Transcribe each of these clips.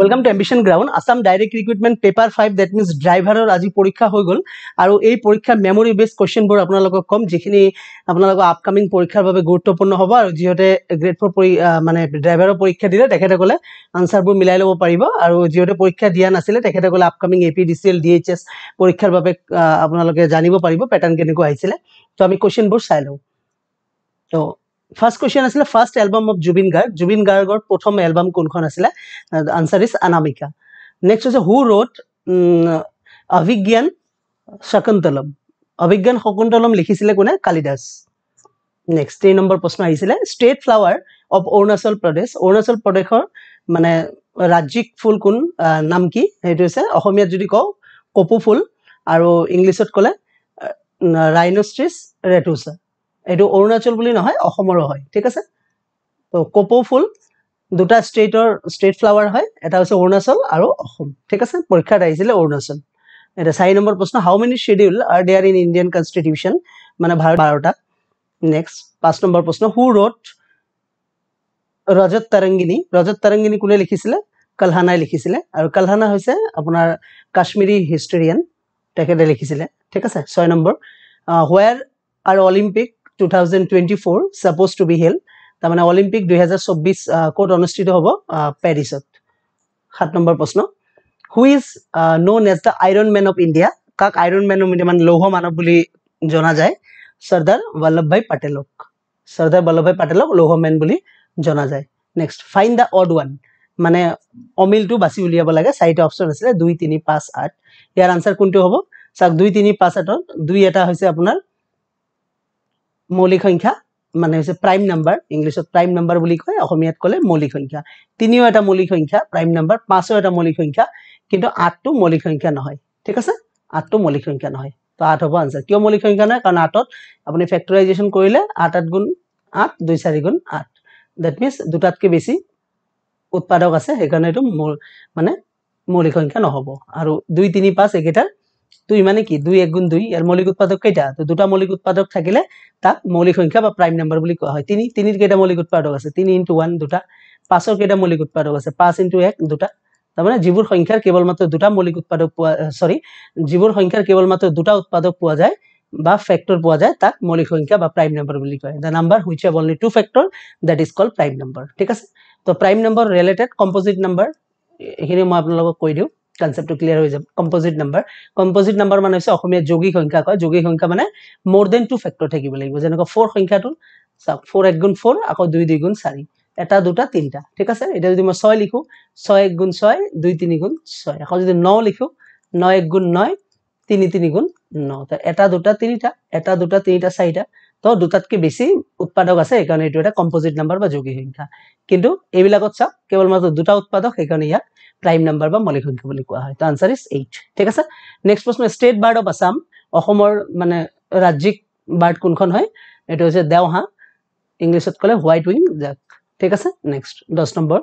welcome to ambition ground Assam direct recruitment paper five date means ড্ৰাইভাৰৰ আজি পৰীক্ষা হৈ গ'ল আৰু এই পৰীক্ষাৰ মেমৰি বেছ কুৱেশ্যনবোৰ আপোনালোকক ক'ম যিখিনি আপোনালোকৰ আপকামিং পৰীক্ষাৰ বাবে গুৰুত্বপূৰ্ণ হ'ব আৰু যিহেতু গ্ৰেড ফ'ৰ পৰি মানে ড্ৰাইভাৰৰ পৰীক্ষা দিলে তেখেতসকলে আনচাৰবোৰ মিলাই ল'ব পাৰিব আৰু যিহেতু পৰীক্ষা দিয়া নাছিলে তেখেতসকলে upcoming A P D C L D H S পৰীক্ষাৰ বাবে আপোনালোকে জানিব পাৰিব পেটাৰ্ণ কেনেকুৱা আহিছিলে ত' আমি কুৱেশ্যনবোৰ চাই লওঁ ত' ফাৰ্ষ্ট কুৱেশ্যন আছিলে first album of Zubeen Garg Zubeen গাৰ্গৰ প্ৰথম এলবাম কোনখন আছিলে আনচাৰ ইজ আনামিকা নেক্সট হৈছে হু ৰ'ড অভিজ্ঞান শকুন্তলম অভিজ্ঞান শকুন্তলম লিখিছিলে কোনে কালিদাস নেক্সট থ্ৰী নম্বৰ প্ৰশ্ন আহিছিলে state flower of Arunachal Pradesh Arunachal প্ৰদেশৰ মানে ৰাজ্যিক ফুল কোন নাম কি সেইটো হৈছে অসমীয়াত যদি কওঁ কপু ফুল আৰু ইংলিছত ক'লে ৰাইনষ্ট্ৰিছ ৰেটোছা এইটো অৰুণাচল বুলি নহয় অসমৰো হয় ঠিক আছে তো কপৌ ফুল দুটা ষ্টেটৰ ষ্টেট ফ্লাৱাৰ হয় এটা হৈছে অৰুণাচল আৰু অসম ঠিক আছে পৰীক্ষাত আহিছিলে অৰুণাচল এটা চাৰি নম্বৰ প্ৰশ্ন how many schedule are there in Indian constitution মানে ভাৰত বাৰটা নেক্সট পাঁচ নম্বৰ প্ৰশ্ন হু ৰ'ট ৰজত তাৰংগিনী ৰজত তাৰংগিনী কোনে লিখিছিলে কলহানাই লিখিছিলে আৰু কালহানা হৈছে আপোনাৰ কাশ্মীৰী হিষ্টৰিয়ান তেখেতে লিখিছিলে ঠিক আছে ছয় নম্বৰ হুৱেৰ আৰু olympic 2024 supposed to be held tamana olympic 2024 uh, court onusthito hobo uh, paris at hat number prashna who is uh, known as the iron man of india kak iron man of india man loha manav boli jana jay sardar vallabh bhai patelok sardar vallabh bhai patelok loha man boli jana jay next find the odd one মানে অমিলটো বাছি উলিয়াব লাগে চাৰিটা option আছিলে দুই তিনি পাঁচ আঠ ইয়াৰ আনচাৰ কোনটো হ'ব চাওক দুই তিনি পাঁচ আঠত দুই এটা হৈছে আপোনাৰ মৌলিক সংখ্যা মানে হৈছে প্ৰাইম নাম্বাৰ ইংলিছত প্ৰাইম নাম্বাৰ বুলি কয় অসমীয়াত ক'লে মৌলিক সংখ্যা তিনিও এটা মৌলিক সংখ্যা প্ৰাইম নাম্বাৰ পাঁচো এটা মৌলিক সংখ্যা কিন্তু আঠটো মৌলিক সংখ্যা নহয় ঠিক আছে আঠটো মৌলিক সংখ্যা নহয় তো আঠ হ'ব আঞ্চাৰ কিয় মৌলিক সংখ্যা নহয় কাৰণ আঠত আপুনি ফেক্টৰাইজেশ্যন কৰিলে আঠ আঠ গুণ আঠ দুই চাৰি গুণ আঠ ডেট মিনছ দুটাতকৈ বেছি উৎপাদক আছে সেইকাৰণে এইটো মানে মৌলিক সংখ্যা নহ'ব আৰু দুই তিনি পাঁচ এইকেইটাৰ দুই মানে কি দুই এক গুণ দুই ইয়াৰ মৌলিক উৎপাদক কেইটা তো দুটা মৌলিক উৎপাদক থাকিলে তাক মৌলিক সংখ্যা বা প্ৰাইম নাম্বাৰ বুলি কোৱা হয় তিনি তিনিৰ কেইটা মৌলিক উৎপাদক আছে তিনি ইন্টু ওৱান দুটা পাঁচৰ কেইটা মৌলিক উৎপাদক আছে পাঁচ ইন্টু এক দুটা তাৰমানে যিবোৰ সংখ্যাৰ কেৱল মাত্ৰ দুটা মৌলিক উৎপাদক পোৱা চৰি যিবোৰ সংখ্যাৰ কেৱল মাত্ৰ দুটা উৎপাদক পোৱা যায় বা ফেক্টৰ পোৱা যায় তাক মৌলিক সংখ্যা বা প্ৰাইম নাম্বাৰ বুলি কয় the number which have only two factor that is call prime number ঠিক আছে তো prime number related composite number এইখিনি মই আপোনালোকক কৈ দিওঁ কনসেপ্টটো ক্লিয়াৰ হৈ যাব কম্পজিট নাম্বাৰ কম্পজিট নাম্বাৰ মানে হৈছে অসমীয়া যৌগিক সংখ্যা কয় যৌগিক সংখ্যা মানে মোৰ দেন টু ফেক্টৰ থাকিব লাগিব যেনেকুৱা ফ'ৰ সংখ্যাটো চাওক ফ'ৰ এক গুণ ফ'ৰ আকৌ দুই দুই গুণ চাৰি এটা দুটা তিনিটা ঠিক আছে এতিয়া যদি মই ছয় লিখোঁ ছয় এক গুণ ছয় দুই তিনি গুণ ছয় আকৌ যদি ন লিখোঁ ন এক গুণ নয় তিনি তিনি গুণ ন এটা দুটা তিনিটা এটা দুটা তিনিটা চাৰিটা তো দুটাতকে বেছি উৎপাদক আছে সেইকাৰণে এইটো এটা কম্পজিট নাম্বাৰ বা যৌগিক সংখ্যা কিন্তু এইবিলাকত চাওক কেৱলমাত্ৰ দুটা উৎপাদক সেইকাৰণে ইয়াক প্ৰাইম নাম্বাৰ বা মৌলিক সংখ্যা বুলি কোৱা হয় তো আনচাৰ ইজ এইট ঠিক আছে নেক্সট প্ৰশ্ন ষ্টেট বাৰ্ড অফ আছাম অসমৰ মানে ৰাজ্যিক বাৰ্ড কোনখন হয় এইটো হৈছে দেওহা ইংলিছত ক'লে হোৱাইট উইং জাক ঠিক আছে নেক্সট দহ number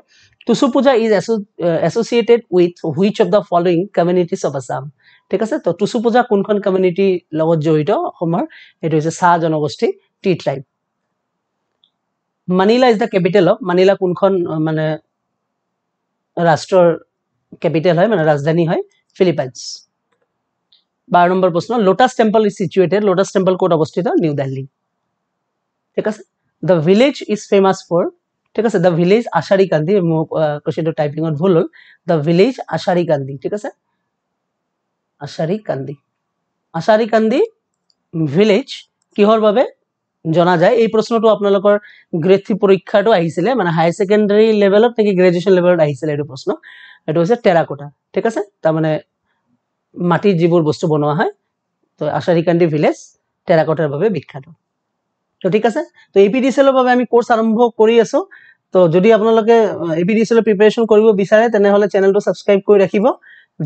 Tusu Puja is as associated with which of the following communities of Assam ঠিক আছে তো টুচু পূজা কোনখন কমিউনিটিৰ লগত জড়িত অসমৰ সেইটো হৈছে চাহ জনগোষ্ঠী tea tribe Manila is the capital of Manila কোনখন মানে ৰাষ্ট্ৰৰ কেপিটেল হয় মানে ৰাজধানী হয় ফিলিপাইনছ বাৰ নম্বৰ প্ৰশ্ন lotus temple is situated lotus temple ক'ত অৱস্থিত নিউ দিল্লী ঠিক আছে the village is famous for ঠিক আছে দ্য ভিলেজ আশাৰী কান্দি মোক কুৱেশ্যনটো টাইপিঙত ভুল হ'ল দ্য ভিলেজ আশাৰী কান্দি ঠিক আছে আশারিকান্দি আশারিকান্দি ভিলেজ কিহর বাবে জনা যায় এই প্রশ্নটো আপনার গ্রেথি পরীক্ষাটো আহিছিলে মানে হাই সেকেন্ডারি লেভেলত নাকি গ্রেজুয়েশন লেভেলত আহিছিলে এই প্রশ্ন এটা হয়েছে টেরাকোটা ঠিক আছে তার মানে মাটি যদ বস্তু বনোয়া হয় তো আশারিকান্দি ভিলেজ টেরাকোটার বাবে বিখ্যাত তো ঠিক আছে তো এ পি ডি এল বাবে আমি কোর্স আরম্ভ করে আসো তো যদি আপনাদের A P D S L preparation করবেন চ্যানেলটা সাবস্ক্রাইব করে রাখবেন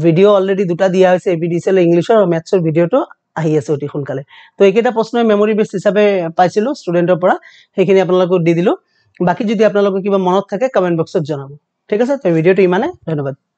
ভিডিঅ' অলৰেডি দুটা দিয়া হৈছে A B D C L ইংলিছৰ মেথছৰ ভিডিঅ'টো আহি আছে অতি সোনকালে তো এইকেইটা প্ৰশ্নই মেমৰি বেষ্ট হিচাপে পাইছিলোঁ ষ্টুডেণ্টৰ পৰা সেইখিনি আপোনালোকক দি দিলোঁ বাকী যদি আপোনালোকৰ কিবা মনত থাকে কমেণ্ট বক্সত জনাব ঠিক আছে ভিডিঅ'টো ইমানে ধন্যবাদ